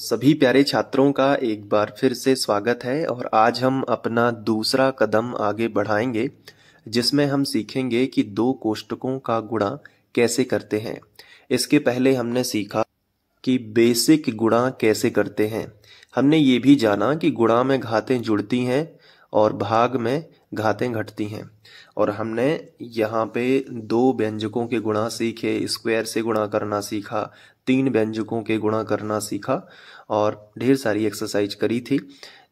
सभी प्यारे छात्रों का एक बार फिर से स्वागत है और आज हम अपना दूसरा कदम आगे बढ़ाएंगे जिसमें हम सीखेंगे कि दो कोष्टकों का गुणा कैसे करते हैं इसके पहले हमने सीखा कि बेसिक गुणा कैसे करते हैं हमने ये भी जाना कि गुणा में घातें जुड़ती हैं और भाग में घातें घटती हैं और हमने यहाँ पे दो व्यंजकों के गुणा सीखे स्क्वायर से गुणा करना सीखा तीन व्यंजकों के गुणा करना सीखा और ढेर सारी एक्सरसाइज करी थी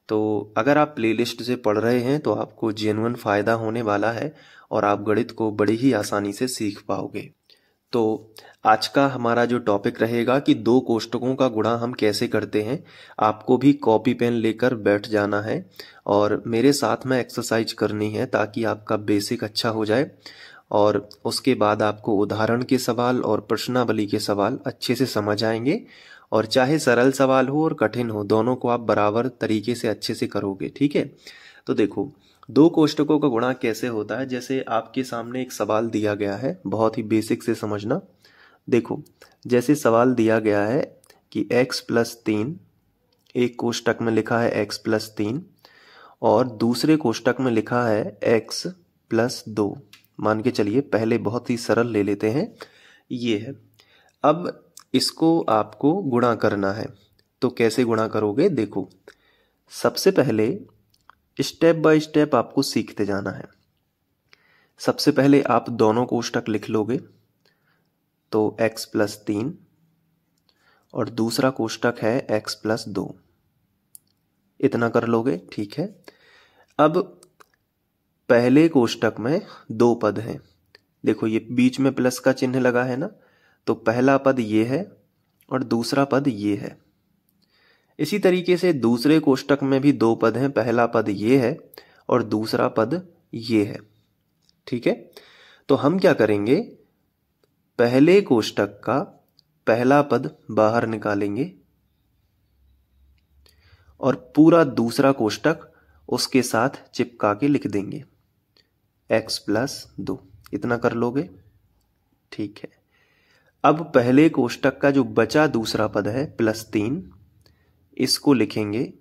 तो अगर आप प्लेलिस्ट से पढ़ रहे हैं तो आपको जेनुअन फ़ायदा होने वाला है और आप गणित को बड़ी ही आसानी से सीख पाओगे तो आज का हमारा जो टॉपिक रहेगा कि दो कोष्टकों का गुणा हम कैसे करते हैं आपको भी कॉपी पेन लेकर बैठ जाना है और मेरे साथ में एक्सरसाइज करनी है ताकि आपका बेसिक अच्छा हो जाए और उसके बाद आपको उदाहरण के सवाल और प्रश्नावली के सवाल अच्छे से समझ आएंगे और चाहे सरल सवाल हो और कठिन हो दोनों को आप बराबर तरीके से अच्छे से करोगे ठीक है तो देखो दो कोष्टकों का गुणा कैसे होता है जैसे आपके सामने एक सवाल दिया गया है बहुत ही बेसिक से समझना देखो जैसे सवाल दिया गया है कि x प्लस तीन एक कोष्टक में लिखा है x प्लस तीन और दूसरे कोष्टक में लिखा है x प्लस दो मान के चलिए पहले बहुत ही सरल ले लेते हैं ये है अब इसको आपको गुणा करना है तो कैसे गुणा करोगे देखो सबसे पहले स्टेप बाय स्टेप आपको सीखते जाना है सबसे पहले आप दोनों कोष्टक लिख लोगे तो x प्लस तीन और दूसरा कोष्टक है x प्लस दो इतना कर लोगे ठीक है अब पहले कोष्टक में दो पद हैं देखो ये बीच में प्लस का चिन्ह लगा है ना तो पहला पद ये है और दूसरा पद ये है इसी तरीके से दूसरे कोष्टक में भी दो पद हैं पहला पद ये है और दूसरा पद ये है ठीक है तो हम क्या करेंगे पहले कोष्टक का पहला पद बाहर निकालेंगे और पूरा दूसरा कोष्टक उसके साथ चिपका के लिख देंगे एक्स प्लस दो इतना कर लोगे ठीक है अब पहले कोष्टक का जो बचा दूसरा पद है प्लस तीन इसको लिखेंगे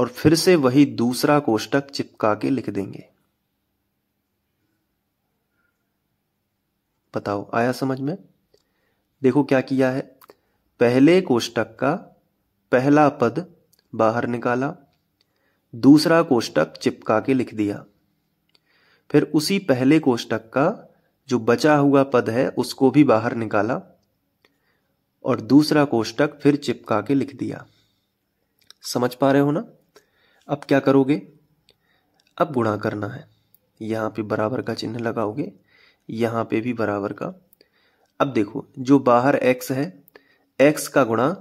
और फिर से वही दूसरा कोष्टक चिपका के लिख देंगे बताओ आया समझ में देखो क्या किया है पहले कोष्टक का पहला पद बाहर निकाला दूसरा कोष्टक चिपका के लिख दिया फिर उसी पहले कोष्टक का जो बचा हुआ पद है उसको भी बाहर निकाला और दूसरा कोष्टक फिर चिपका के लिख दिया समझ पा रहे हो ना अब क्या करोगे अब गुणा करना है यहां पे बराबर का चिन्ह लगाओगे यहां पे भी बराबर का अब देखो जो बाहर x है x का गुणा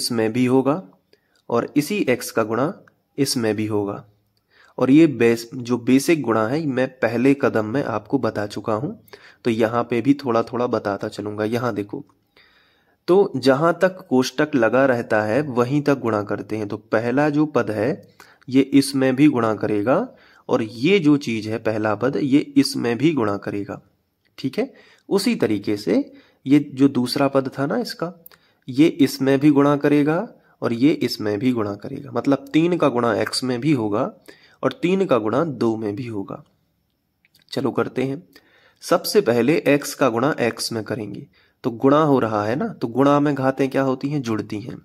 इसमें भी होगा और इसी x का गुणा इसमें भी होगा और ये बेस जो बेसिक गुणा है मैं पहले कदम में आपको बता चुका हूं तो यहां पे भी थोड़ा थोड़ा बताता चलूंगा यहां देखो तो जहां तक कोष्टक लगा रहता है वहीं तक गुणा करते हैं तो पहला जो पद है ये इसमें भी गुणा करेगा और ये जो चीज है पहला पद ये इसमें भी गुणा करेगा ठीक है उसी तरीके से ये जो दूसरा पद था ना इसका ये इसमें भी गुणा करेगा और ये इसमें भी गुणा करेगा मतलब तीन का गुणा एक्स में भी होगा और तीन का गुणा दो में भी होगा चलो करते हैं सबसे पहले एक्स का गुणा एक्स में करेंगे तो गुणा हो रहा है ना तो गुणा में घातें क्या होती हैं जुड़ती हैं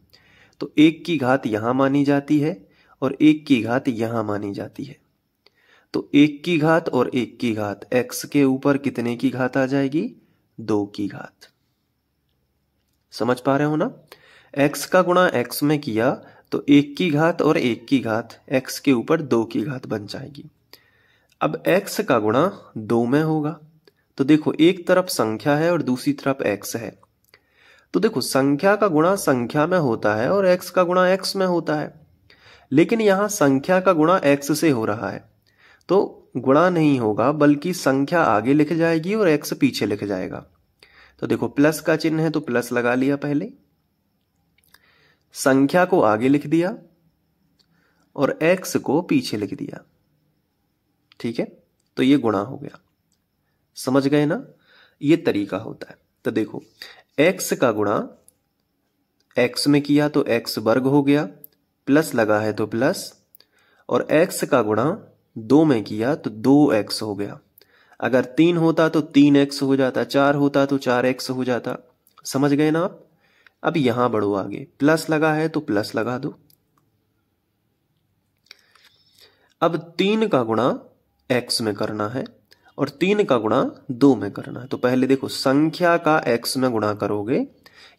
तो एक की घात यहां मानी जाती है और एक की घात यहां मानी जाती है तो एक की घात और एक की घात एक्स के ऊपर कितने की घात आ जाएगी दो की घात समझ पा रहे हो ना एक्स का गुणा एक्स में किया तो एक की घात और एक की घात एक्स के ऊपर दो की घात बन जाएगी अब एक्स का गुणा दो में होगा तो देखो एक तरफ संख्या है और दूसरी तरफ एक्स है तो देखो संख्या का गुणा संख्या में होता है और एक्स का गुणा एक्स में होता है लेकिन यहां संख्या का गुणा एक्स से हो रहा है तो गुणा नहीं होगा बल्कि संख्या आगे लिख जाएगी और एक्स पीछे लिख जाएगा तो देखो प्लस का चिन्ह है तो प्लस लगा लिया पहले संख्या को आगे लिख दिया और एक्स को पीछे लिख दिया ठीक है तो ये गुणा हो गया समझ गए ना ये तरीका होता है तो देखो एक्स का गुणा एक्स में किया तो एक्स वर्ग हो गया प्लस लगा है तो प्लस और एक्स का गुणा दो में किया तो दो एक्स हो गया अगर तीन होता तो तीन एक्स हो जाता चार होता तो चार एक्स हो जाता समझ गए ना आप अब यहां बढ़ो आगे प्लस लगा है तो प्लस लगा दो अब तीन का गुणा एक्स में करना है और तीन का गुणा दो में करना है तो पहले देखो संख्या का एक्स में गुणा करोगे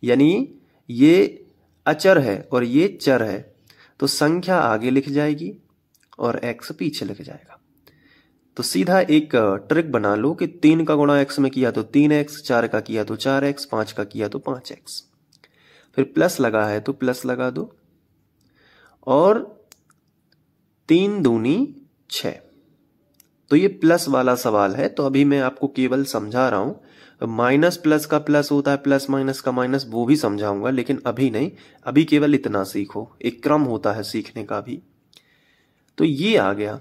यानी ये अचर है और ये चर है तो संख्या आगे लिख जाएगी और एक्स पीछे लिख जाएगा तो सीधा एक ट्रिक बना लो कि तीन का गुणा एक्स में किया तो तीन एक्स चार का किया तो चार एक्स पांच का किया तो पांच एक्स फिर प्लस लगा है तो प्लस लगा दो और तीन दूनी छ तो ये प्लस वाला सवाल है तो अभी मैं आपको केवल समझा रहा हूं माइनस प्लस का प्लस होता है प्लस माइनस का माइनस वो भी समझाऊंगा लेकिन अभी नहीं अभी केवल इतना सीखो एक क्रम होता है सीखने का भी तो ये आ गया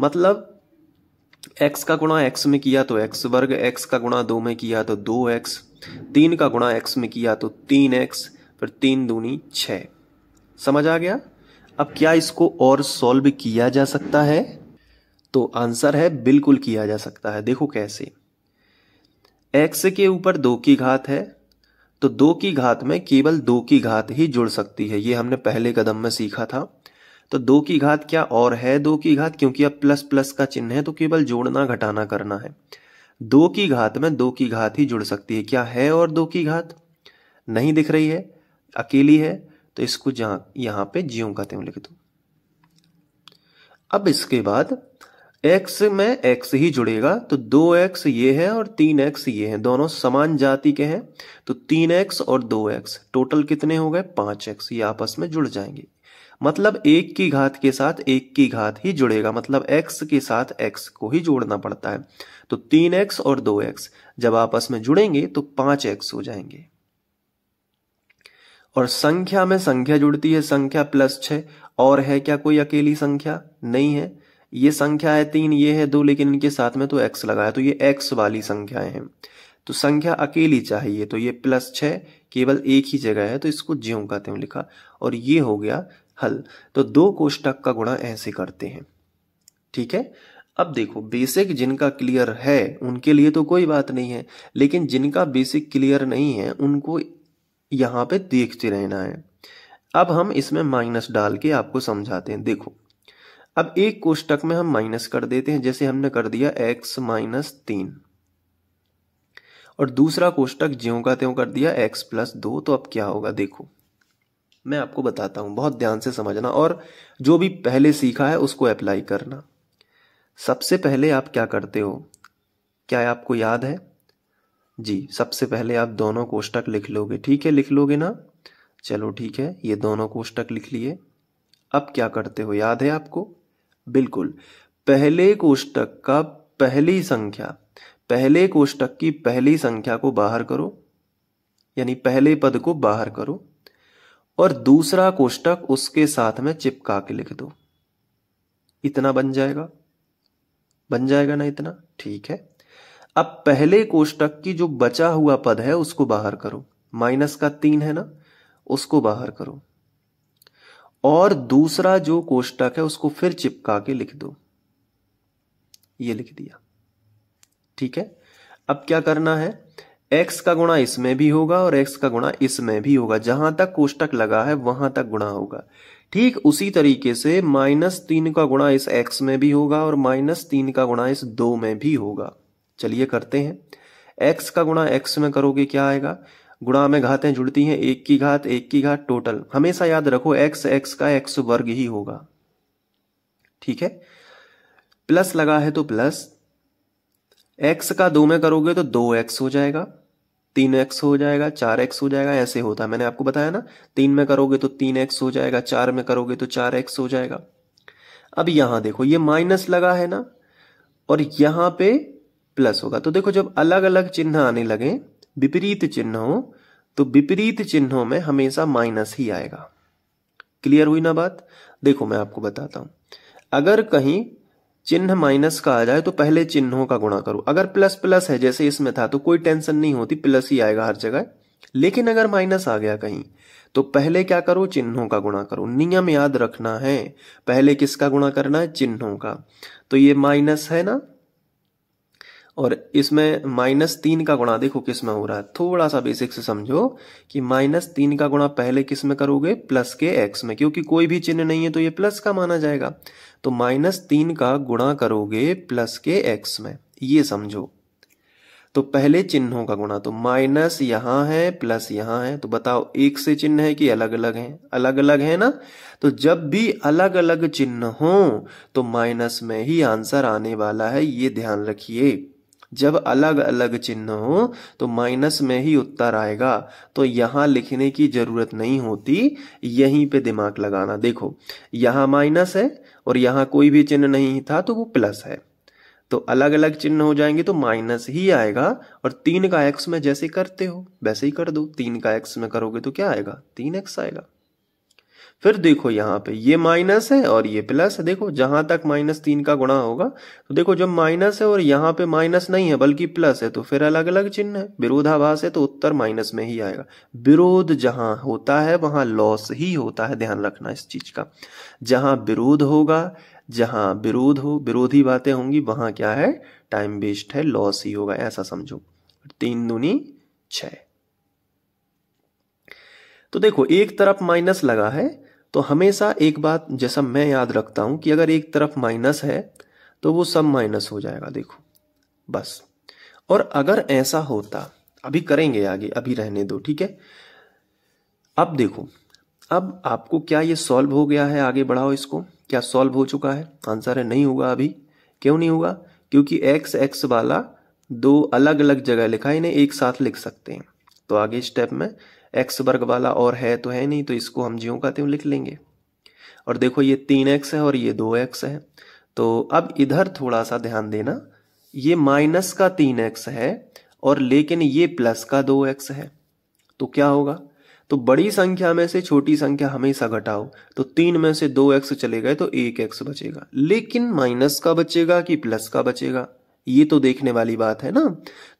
मतलब एक्स का गुणा एक्स में किया तो एक्स वर्ग एक्स का गुणा दो में किया तो दो एक्स तीन का गुणा एक्स में किया तो तीन एक्स फिर तीन दूनी छ समझ आ गया अब क्या इसको और सॉल्व किया जा सकता है तो आंसर है बिल्कुल किया जा सकता है देखो कैसे एक्स के ऊपर दो की घात है तो दो की घात में केवल दो की घात ही जुड़ सकती है ये हमने पहले कदम में सीखा था तो दो की घात क्या और है दो की घात क्योंकि अब प्लस प्लस का चिन्ह है तो केवल जोड़ना घटाना करना है दो की घात में दो की घात ही जुड़ सकती है क्या है और दो की घात नहीं दिख रही है अकेली है तो इसको जहां यहां पे जीव का त्यों लिख दो अब इसके बाद एक्स में एक्स ही जुड़ेगा तो दो एक्स ये है और तीन एक्स ये है दोनों समान जाति के हैं तो तीन एक्स और दो एक्स टोटल कितने हो गए पांच एक्स ये आपस में जुड़ जाएंगे मतलब एक की घात के साथ एक की घात ही जुड़ेगा मतलब एक्स के साथ एक्स को ही जोड़ना पड़ता है तो तीन एक्स और दो एक्स जब आपस में जुड़ेंगे तो पांच एक्स हो जाएंगे और संख्या में संख्या जुड़ती है संख्या प्लस छ और है क्या कोई अकेली संख्या नहीं है ये संख्या है तीन ये है दो लेकिन इनके साथ में तो एक्स लगा है तो ये एक्स वाली संख्याएं हैं तो संख्या अकेली चाहिए तो ये प्लस छ केवल एक ही जगह है तो इसको ज्यों का त्यों लिखा और ये हो गया हल तो दो कोष्टक का गुणा ऐसे करते हैं ठीक है अब देखो बेसिक जिनका क्लियर है उनके लिए तो कोई बात नहीं है लेकिन जिनका बेसिक क्लियर नहीं है उनको यहां पे देखते रहना है अब हम इसमें माइनस डाल के आपको समझाते हैं देखो अब एक कोष्टक में हम माइनस कर देते हैं जैसे हमने कर दिया एक्स माइनस तीन और दूसरा कोष्टक ज्यों का त्यों कर दिया एक्स प्लस दो तो अब क्या होगा देखो मैं आपको बताता हूं बहुत ध्यान से समझना और जो भी पहले सीखा है उसको अप्लाई करना सबसे पहले आप क्या करते हो क्या आपको याद है जी सबसे पहले आप दोनों कोष्टक लिख लोगे ठीक है लिख लोगे ना चलो ठीक है ये दोनों कोष्टक लिख लिए अब क्या करते हो याद है आपको बिल्कुल पहले कोष्टक का पहली संख्या पहले कोष्टक की पहली संख्या को बाहर करो यानी पहले पद को बाहर करो और दूसरा कोष्टक उसके साथ में चिपका के लिख दो इतना बन जाएगा बन जाएगा ना इतना ठीक है अब पहले कोष्टक की जो बचा हुआ पद है उसको बाहर करो माइनस का तीन है ना उसको बाहर करो और दूसरा जो कोष्टक है उसको फिर चिपका के लिख दो ये लिख दिया ठीक है अब क्या करना है एक्स का गुणा इसमें भी होगा और एक्स का गुणा इसमें भी होगा जहां तक कोष्टक लगा है वहां तक गुणा होगा ठीक उसी तरीके से माइनस तीन का गुणा इस एक्स में भी होगा और माइनस तीन का गुणा इस दो में भी होगा चलिए करते हैं एक्स का गुणा एक्स में करोगे क्या आएगा गुणा में घातें जुड़ती हैं एक की घात एक की घात टोटल हमेशा याद रखो एक्स एक्स का एक्स वर्ग ही होगा ठीक है प्लस लगा है तो प्लस एक्स का दो में करोगे तो दो एक्स हो जाएगा तीन एक्स हो जाएगा चार एक्स हो जाएगा ऐसे होता है मैंने आपको बताया ना तीन में करोगे तो तीन एक्स हो जाएगा चार में करोगे तो चार एक्स हो जाएगा अब यहां देखो ये माइनस लगा है ना और यहां पे प्लस होगा तो देखो जब अलग अलग चिन्ह आने लगे विपरीत चिन्ह हो तो विपरीत चिन्हों में हमेशा माइनस ही आएगा क्लियर हुई ना बात देखो मैं आपको बताता हूं अगर कहीं चिन्ह माइनस का आ जाए तो पहले चिन्हों का गुणा करो अगर प्लस प्लस है जैसे इसमें था तो कोई टेंशन नहीं होती प्लस ही आएगा हर जगह लेकिन अगर माइनस आ गया कहीं तो पहले क्या करो चिन्हों का गुणा करो नियम याद रखना है पहले किसका गुणा करना है चिन्हों का तो ये माइनस है ना और इसमें माइनस तीन का गुणा देखो किस में हो रहा है थोड़ा सा बेसिक से समझो कि माइनस तीन का गुणा पहले किस में करोगे प्लस के एक्स में क्योंकि कोई भी चिन्ह नहीं है तो ये प्लस का माना जाएगा तो माइनस तीन का गुणा करोगे प्लस के एक्स में ये समझो तो पहले चिन्हों का गुणा तो माइनस यहां है प्लस यहां है तो बताओ एक से चिन्ह है कि अलग अलग हैं अलग अलग है ना तो जब भी अलग अलग चिन्ह हो तो माइनस में ही आंसर आने वाला है ये ध्यान रखिए जब अलग अलग चिन्ह हो तो माइनस में ही उत्तर आएगा तो यहां लिखने की ज़रूरत नहीं होती यहीं पे दिमाग लगाना देखो यहां माइनस है और यहां कोई भी चिन्ह नहीं था तो वो प्लस है तो अलग अलग चिन्ह हो जाएंगे तो माइनस ही आएगा और तीन का एक्स में जैसे करते हो वैसे ही कर दो तीन का एक्स में करोगे तो क्या आएगा तीन एक्स आएगा फिर देखो यहाँ पे ये माइनस है और ये प्लस है देखो जहां तक माइनस तीन का गुणा होगा तो देखो जब माइनस है और यहाँ पे माइनस नहीं है बल्कि प्लस है तो फिर अलग अलग चिन्ह है विरोधाभास है तो उत्तर माइनस में ही आएगा विरोध जहां होता है वहां लॉस ही होता है ध्यान रखना इस चीज का जहां विरोध होगा जहां विरोध हो विरोधी बातें होंगी वहां क्या है टाइम वेस्ट है लॉस ही होगा ऐसा समझो तीन दुनी छ तो देखो एक तरफ माइनस लगा है तो हमेशा एक बात जैसा मैं याद रखता हूं कि अगर एक तरफ माइनस है तो वो सब माइनस हो जाएगा देखो बस और अगर ऐसा होता अभी करेंगे आगे अभी रहने दो ठीक है अब देखो अब आपको क्या ये सॉल्व हो गया है आगे बढ़ाओ इसको क्या सॉल्व हो चुका है आंसर है नहीं होगा अभी क्यों नहीं होगा क्योंकि एक्स एक्स वाला दो अलग अलग जगह लिखा इन्हें एक साथ लिख सकते हैं तो आगे स्टेप में एक्स वर्ग वाला और है तो है नहीं तो इसको हम ज्यों का त्यों लिख लेंगे और देखो ये तीन एक्स है और ये दो एक्स है तो अब इधर थोड़ा सा ध्यान देना ये माइनस का तीन एक्स है और लेकिन ये प्लस का दो एक्स है तो क्या होगा तो बड़ी संख्या में से छोटी संख्या हमेशा घटाओ तो तीन में से दो एक्स चले गए तो एक एक्स बचेगा लेकिन माइनस का बचेगा कि प्लस का बचेगा ये तो देखने वाली बात है ना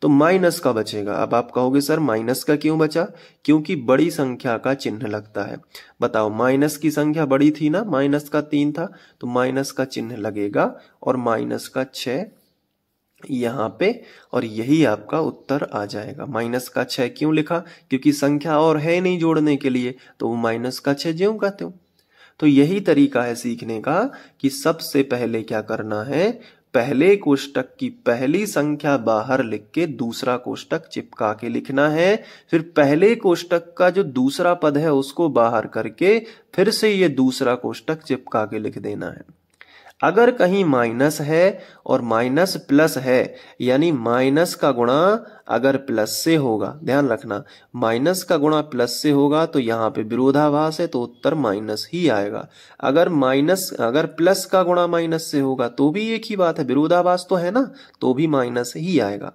तो माइनस का बचेगा अब आप कहोगे सर माइनस का क्यों बचा क्योंकि बड़ी संख्या का चिन्ह लगता है बताओ माइनस की संख्या बड़ी थी ना माइनस का तीन था तो माइनस का चिन्ह लगेगा और माइनस का छ यहाँ पे और यही आपका उत्तर आ जाएगा माइनस का छ क्यों लिखा क्योंकि संख्या और है नहीं जोड़ने के लिए तो वो माइनस का छ ज्यों का त्यों तो यही तरीका है सीखने का कि सबसे पहले क्या करना है पहले कोष्टक की पहली संख्या बाहर लिख के दूसरा कोष्टक चिपका के लिखना है फिर पहले कोष्टक का जो दूसरा पद है उसको बाहर करके फिर से ये दूसरा कोष्टक चिपका के लिख देना है अगर कहीं माइनस है और माइनस प्लस है यानी माइनस का गुणा अगर प्लस से होगा ध्यान रखना माइनस का गुणा प्लस से होगा तो यहाँ पे विरोधाभास है तो उत्तर माइनस ही आएगा अगर माइनस अगर प्लस का गुणा माइनस से होगा तो भी एक ही बात है विरोधाभास तो है ना तो भी माइनस ही आएगा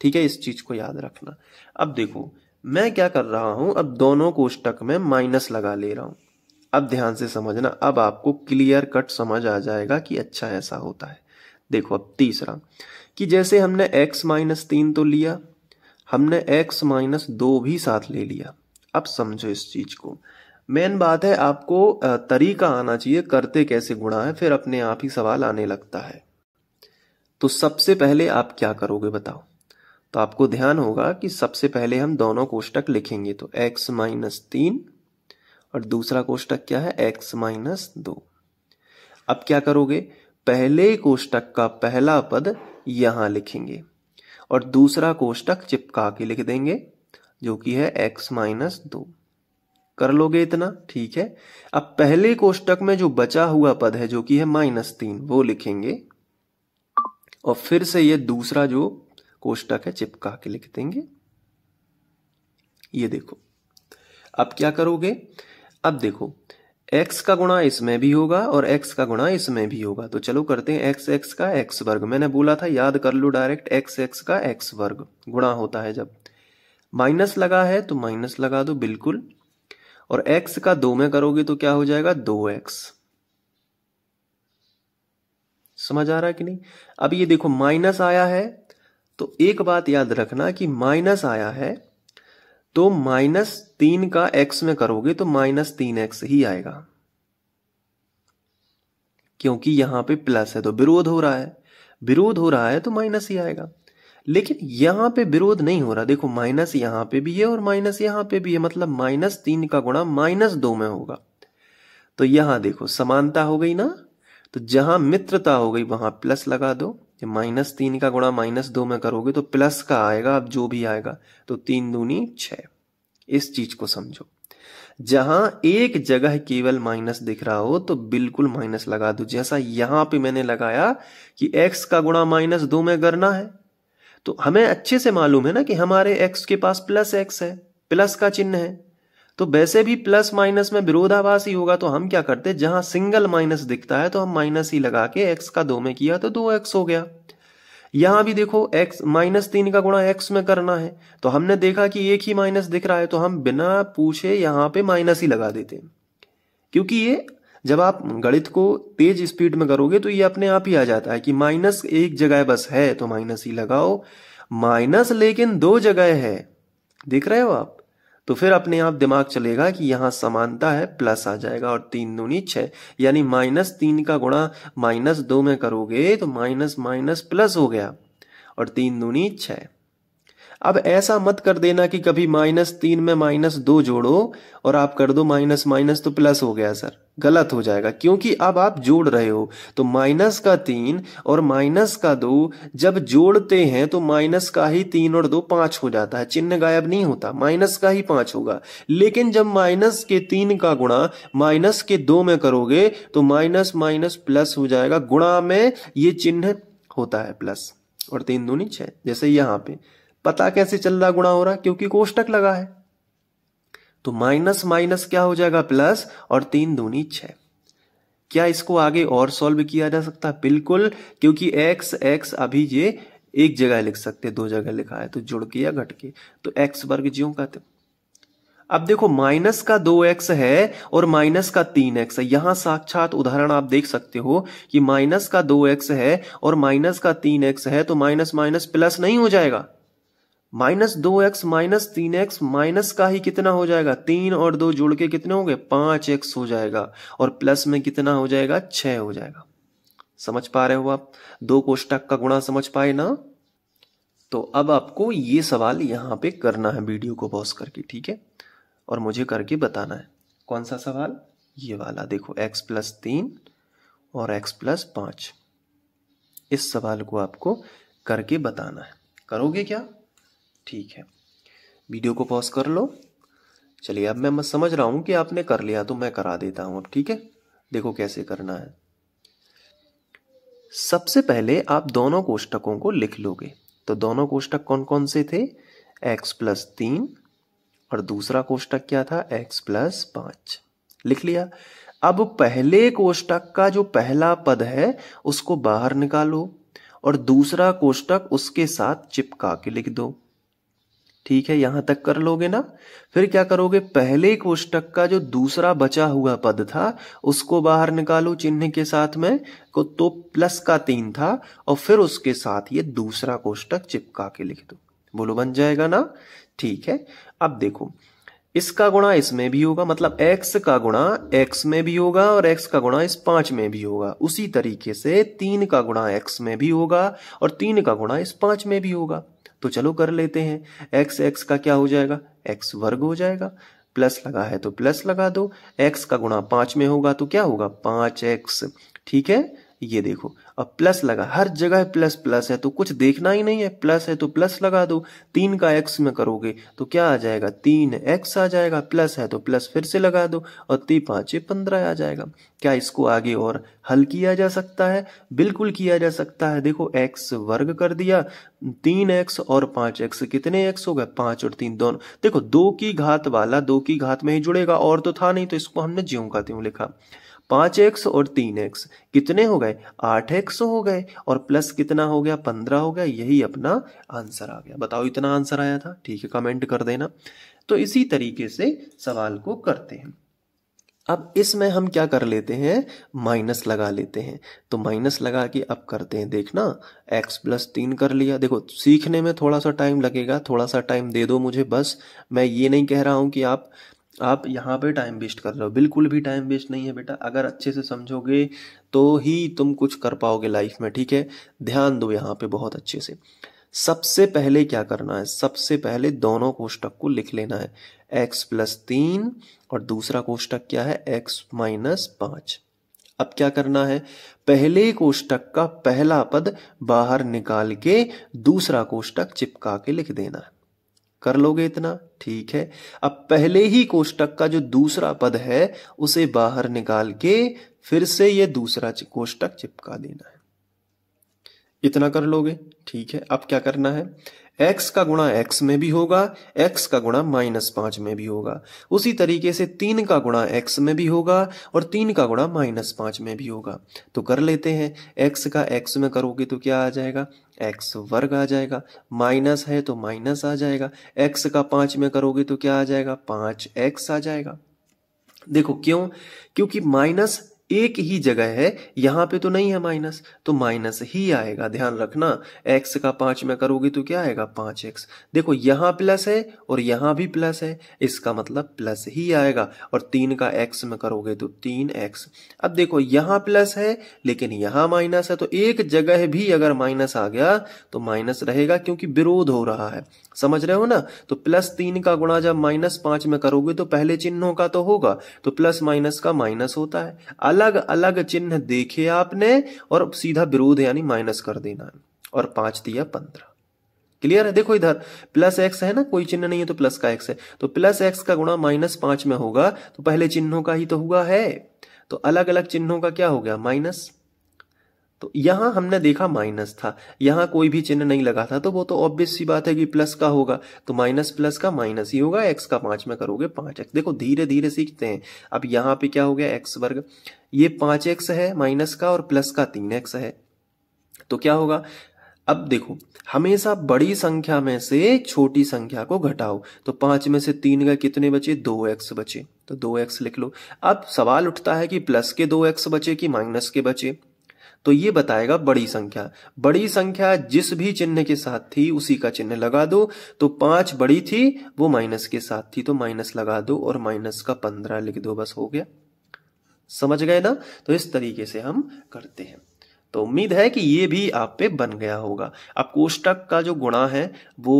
ठीक है इस चीज को याद रखना अब देखो मैं क्या कर रहा हूं अब दोनों कोष्टक में माइनस लगा ले रहा हूं अब ध्यान से समझना अब आपको क्लियर कट समझ आ जाएगा कि अच्छा ऐसा होता है देखो अब तीसरा कि जैसे हमने x माइनस तीन तो लिया हमने x माइनस दो भी साथ ले लिया अब समझो इस चीज को मेन बात है आपको तरीका आना चाहिए करते कैसे गुणा है फिर अपने आप ही सवाल आने लगता है तो सबसे पहले आप क्या करोगे बताओ तो आपको ध्यान होगा कि सबसे पहले हम दोनों कोष्टक लिखेंगे तो x माइनस तीन और दूसरा कोष्टक क्या है एक्स माइनस दो अब क्या करोगे पहले कोष्टक का पहला पद यहां लिखेंगे और दूसरा कोष्टक चिपका के लिख देंगे जो कि है एक्स माइनस दो कर लोगे इतना ठीक है अब पहले कोष्टक में जो बचा हुआ पद है जो कि है माइनस तीन वो लिखेंगे और फिर से ये दूसरा जो कोष्टक है चिपका के लिख देंगे ये देखो अब क्या करोगे अब देखो x का गुणा इसमें भी होगा और x का गुणा इसमें भी होगा तो चलो करते हैं x x का x वर्ग मैंने बोला था याद कर लो डायरेक्ट x x का x वर्ग गुणा होता है जब माइनस लगा है तो माइनस लगा दो बिल्कुल और x का दो में करोगे तो क्या हो जाएगा दो एक्स समझ आ रहा है कि नहीं अब ये देखो माइनस आया है तो एक बात याद रखना कि माइनस आया है तो माइनस तीन का एक्स में करोगे तो माइनस तीन एक्स ही आएगा क्योंकि यहां पे प्लस है तो विरोध हो रहा है विरोध हो रहा है तो माइनस ही आएगा लेकिन यहां पे विरोध नहीं हो रहा देखो माइनस यहां पे भी है और माइनस यहां पे भी है मतलब माइनस तीन का गुणा माइनस दो में होगा तो यहां देखो समानता हो गई ना तो जहां मित्रता हो गई वहां प्लस लगा दो कि माइनस तीन का गुणा माइनस दो में करोगे तो प्लस का आएगा अब जो भी आएगा तो तीन दूनी छ इस चीज को समझो जहां एक जगह केवल माइनस दिख रहा हो तो बिल्कुल माइनस लगा दो जैसा यहां पे मैंने लगाया कि एक्स का गुणा माइनस दो में करना है तो हमें अच्छे से मालूम है ना कि हमारे एक्स के पास प्लस एक्स है प्लस का चिन्ह है तो वैसे भी प्लस माइनस में विरोधाभास ही होगा तो हम क्या करते जहां सिंगल माइनस दिखता है तो हम माइनस ही लगा के एक्स का दो में किया तो दो एक्स हो गया यहां भी देखो एक्स माइनस तीन का गुणा एक्स में करना है तो हमने देखा कि एक ही माइनस दिख रहा है तो हम बिना पूछे यहां पे माइनस ही लगा देते क्योंकि ये जब आप गणित को तेज स्पीड में करोगे तो ये अपने आप ही आ जाता है कि माइनस एक जगह बस है तो माइनस ही लगाओ माइनस लेकिन दो जगह है देख रहे हो आप तो फिर अपने आप दिमाग चलेगा कि यहाँ समानता है प्लस आ जाएगा और तीन दूनी छः यानी माइनस तीन का गुणा माइनस दो में करोगे तो माइनस माइनस प्लस हो गया और तीन दूनी छः अब ऐसा मत कर देना कि कभी माइनस तीन में माइनस दो जोड़ो और आप कर दो माइनस माइनस तो प्लस हो गया सर गलत हो जाएगा क्योंकि अब आप जोड़ रहे हो तो माइनस का तीन और माइनस का दो जब जोड़ते हैं तो माइनस का ही तीन और दो पांच हो जाता है चिन्ह गायब नहीं होता माइनस का ही पांच होगा लेकिन जब माइनस के तीन का गुणा माइनस के दो में करोगे तो माइनस माइनस प्लस हो जाएगा गुणा में ये चिन्ह होता है प्लस और तीन दूनी छह जैसे यहां पर पता कैसे चल रहा गुणा हो रहा क्योंकि कोष्टक लगा है तो माइनस माइनस क्या हो जाएगा प्लस और तीन दूनी छह क्या इसको आगे और सॉल्व किया जा सकता है बिल्कुल क्योंकि एक्स एक्स अभी ये एक जगह लिख सकते दो जगह लिखा है तो जुड़ के या घट के तो एक्स वर्ग ज्यो कहते अब देखो माइनस का दो एक्स है और माइनस का तीन एक्स है यहां साक्षात उदाहरण आप देख सकते हो कि माइनस का दो एक्स है और माइनस का तीन एक्स है तो माइनस माइनस प्लस नहीं हो जाएगा माइनस दो एक्स माइनस तीन एक्स माइनस का ही कितना हो जाएगा तीन और दो जोड़ के कितने होंगे पांच एक्स हो जाएगा और प्लस में कितना हो जाएगा छह हो जाएगा समझ पा रहे हो आप दो कोष्टक का गुणा समझ पाए ना तो अब आपको ये सवाल यहां पे करना है वीडियो को पॉज करके ठीक है और मुझे करके बताना है कौन सा सवाल ये वाला देखो एक्स प्लस तीन और एक्स प्लस पांच इस सवाल को आपको करके बताना है करोगे क्या ठीक है वीडियो को पॉज कर लो चलिए अब मैं समझ रहा हूँ कि आपने कर लिया तो मैं करा देता हूँ अब ठीक है देखो कैसे करना है सबसे पहले आप दोनों कोष्टकों को लिख लोगे तो दोनों कोष्टक कौन कौन से थे x प्लस तीन और दूसरा कोष्टक क्या था x प्लस पांच लिख लिया अब पहले कोष्टक का जो पहला पद है उसको बाहर निकालो और दूसरा कोष्टक उसके साथ चिपका के लिख दो ठीक है यहां तक कर लोगे ना फिर क्या करोगे पहले कोष्टक का जो दूसरा बचा हुआ पद था उसको बाहर निकालो चिन्ह के साथ में को तो प्लस का तीन था और फिर उसके साथ ये दूसरा कोष्टक चिपका के लिख दो बोलो बन जाएगा ना ठीक है अब देखो इसका गुणा इसमें भी होगा मतलब x का गुणा x में भी होगा और x का गुणा इस पांच में भी होगा उसी तरीके से तीन का गुणा x में भी होगा और तीन का गुणा इस पांच में भी होगा तो चलो कर लेते हैं एक्स एक्स का क्या हो जाएगा एक्स वर्ग हो जाएगा प्लस लगा है तो प्लस लगा दो एक्स का गुणा पांच में होगा तो क्या होगा पांच एक्स ठीक है ये देखो अब प्लस लगा हर जगह प्लस प्लस है तो कुछ देखना ही नहीं है प्लस है तो प्लस लगा दो तीन का एक्स में करोगे तो क्या आ जाएगा तीन एक्स आ जाएगा प्लस है तो प्लस फिर से लगा दो और ती पाँचे पंद्रह आ जाएगा क्या इसको आगे और हल किया जा सकता है बिल्कुल किया जा सकता है देखो एक्स वर्ग कर दिया तीन एक्स और पाँच एक्स कितने एक्स हो गए पाँच और तीन दोनों देखो दो की घात वाला दो की घात में ही जुड़ेगा और तो था नहीं तो इसको हमने ज्यों का त्यों लिखा पाँच एक्स और तीन एक्स कितने हो गए आठ एक्स हो गए और प्लस कितना हो गया पंद्रह हो गया यही अपना आंसर आ गया बताओ इतना आंसर आया था ठीक है कमेंट कर देना तो इसी तरीके से सवाल को करते हैं अब इसमें हम क्या कर लेते हैं माइनस लगा लेते हैं तो माइनस लगा के अब करते हैं देखना x प्लस तीन कर लिया देखो सीखने में थोड़ा सा टाइम लगेगा थोड़ा सा टाइम दे दो मुझे बस मैं ये नहीं कह रहा हूँ कि आप आप यहाँ पे टाइम वेस्ट कर रहे हो बिल्कुल भी टाइम वेस्ट नहीं है बेटा अगर अच्छे से समझोगे तो ही तुम कुछ कर पाओगे लाइफ में ठीक है ध्यान दो यहाँ पे बहुत अच्छे से सबसे पहले क्या करना है सबसे पहले दोनों कोष्टक को लिख लेना है एक्स प्लस तीन और दूसरा कोष्टक क्या है एक्स माइनस पाँच अब क्या करना है पहले कोष्टक का पहला पद बाहर निकाल के दूसरा कोष्टक चिपका के लिख देना है कर लोगे इतना ठीक है अब पहले ही कोष्टक का जो दूसरा पद है उसे बाहर निकाल के फिर से ये दूसरा कोष्टक चिपका देना है इतना कर लोगे ठीक है अब क्या करना है एक्स का गुणा एक्स में भी होगा एक्स का गुणा माइनस पांच में भी होगा उसी तरीके से तीन का गुणा एक्स में भी होगा और तीन का गुणा माइनस पांच में भी होगा तो कर लेते हैं एक्स का एक्स में करोगे तो क्या आ जाएगा एक्स वर्ग आ जाएगा माइनस है तो माइनस आ जाएगा एक्स का पांच में करोगे तो क्या आ जाएगा पांच एक्स आ जाएगा देखो क्यों क्योंकि माइनस एक ही जगह है यहां पे तो नहीं है माइनस तो माइनस ही आएगा ध्यान रखना एक्स का पांच में करोगे तो क्या आएगा पांच एक्स देखो यहां प्लस है और यहां भी प्लस है इसका मतलब प्लस ही आएगा और तीन का एक्स में करोगे तो तीन एक्स अब देखो यहां प्लस है लेकिन यहां माइनस है तो एक जगह भी अगर माइनस आ गया तो माइनस रहेगा क्योंकि विरोध हो रहा है समझ रहे हो ना तो प्लस तीन का गुणा जब माइनस पांच में करोगे तो पहले चिन्हों का तो होगा तो प्लस माइनस का माइनस होता है अलग अलग चिन्ह देखे आपने और सीधा विरोध यानी माइनस कर देना है और पांच दिया पंद्रह क्लियर है देखो इधर प्लस एक्स है ना कोई चिन्ह नहीं है तो प्लस का एक्स है तो प्लस एक्स का गुणा माइनस पांच में होगा तो पहले चिन्हों का ही तो हुआ है तो अलग अलग चिन्हों का क्या हो गया माइनस तो यहां हमने देखा माइनस था यहां कोई भी चिन्ह नहीं लगा था तो वो तो ऑब्वियस सी बात है कि प्लस का होगा तो माइनस प्लस का माइनस ही होगा एक्स का पांच में करोगे पांच एक्स देखो धीरे धीरे सीखते हैं अब यहां पे क्या हो गया एक्स वर्ग ये पांच एक्स है माइनस का और प्लस का तीन एक्स है तो क्या होगा अब देखो हमेशा बड़ी संख्या में से छोटी संख्या को घटाओ तो पांच में से तीन का कितने बचे दो एक्स बचे तो दो एक्स लिख लो अब सवाल उठता है कि प्लस के दो एक्स बचे कि माइनस के बचे तो ये बताएगा बड़ी संख्या बड़ी संख्या जिस भी चिन्ह के साथ थी उसी का चिन्ह लगा दो तो पांच बड़ी थी वो माइनस के साथ थी तो माइनस लगा दो और माइनस का पंद्रह लिख दो बस हो गया समझ गए ना तो इस तरीके से हम करते हैं तो उम्मीद है कि ये भी आप पे बन गया होगा अब कोष्टक का जो गुणा है वो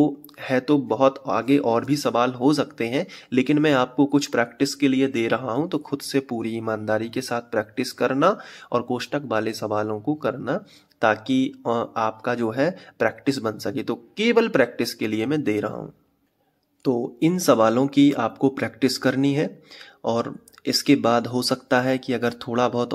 है तो बहुत आगे और भी सवाल हो सकते हैं लेकिन मैं आपको कुछ प्रैक्टिस के लिए दे रहा हूं तो खुद से पूरी ईमानदारी के साथ प्रैक्टिस करना और कोष्टक वाले सवालों को करना ताकि आपका जो है प्रैक्टिस बन सके तो केवल प्रैक्टिस के लिए मैं दे रहा हूं तो इन सवालों की आपको प्रैक्टिस करनी है और इसके बाद हो सकता है कि अगर थोड़ा बहुत